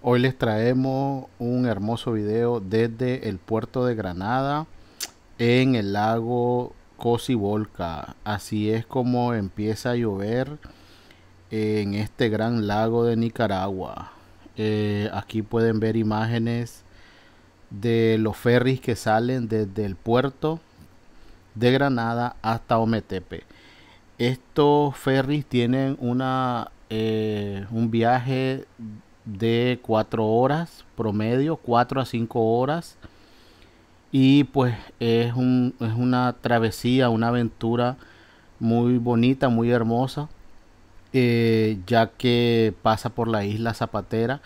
Hoy les traemos un hermoso video desde el puerto de Granada en el lago volca Así es como empieza a llover en este gran lago de Nicaragua. Eh, aquí pueden ver imágenes de los ferries que salen desde el puerto de Granada hasta Ometepe. Estos ferries tienen una, eh, un viaje de 4 horas promedio, 4 a 5 horas. Y pues es, una travesía, una aventura muy bonita, muy hermosa, eh, ya que pasa por la isla Zapatera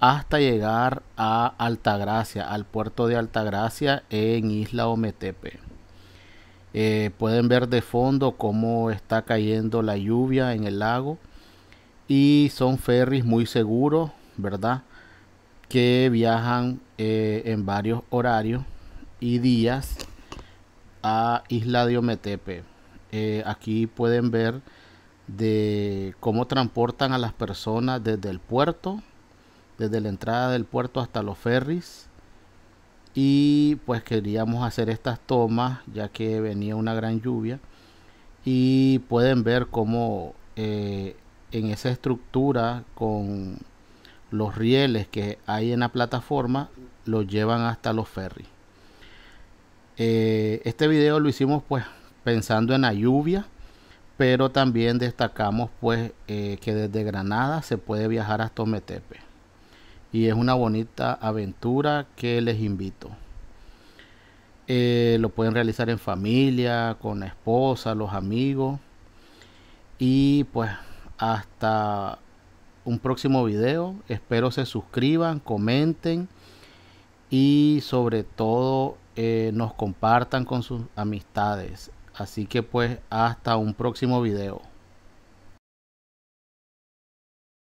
hasta llegar a Altagracia, al puerto de Altagracia en Isla Ometepe. Eh, pueden ver de fondo cómo está cayendo la lluvia en el lago y son ferries muy seguros ¿verdad? Que viajan eh, en varios horarios y días a Isla de Ometepe. Eh, aquí pueden ver de cómo transportan a las personas desde el puerto, desde la entrada del puerto hasta los ferries. Y pues queríamos hacer estas tomas ya que venía una gran lluvia. Y pueden ver cómo eh, en esa estructura con los rieles que hay en la plataforma los llevan hasta los ferries. Eh, este video lo hicimos pues pensando en la lluvia, pero también destacamos pues eh, que desde Granada se puede viajar hasta ometepe Y es una bonita aventura que les invito. Eh, lo pueden realizar en familia, con la esposa, los amigos. Y pues hasta un próximo video. Espero se suscriban, comenten y sobre todo eh, nos compartan con sus amistades. Así que pues hasta un próximo video.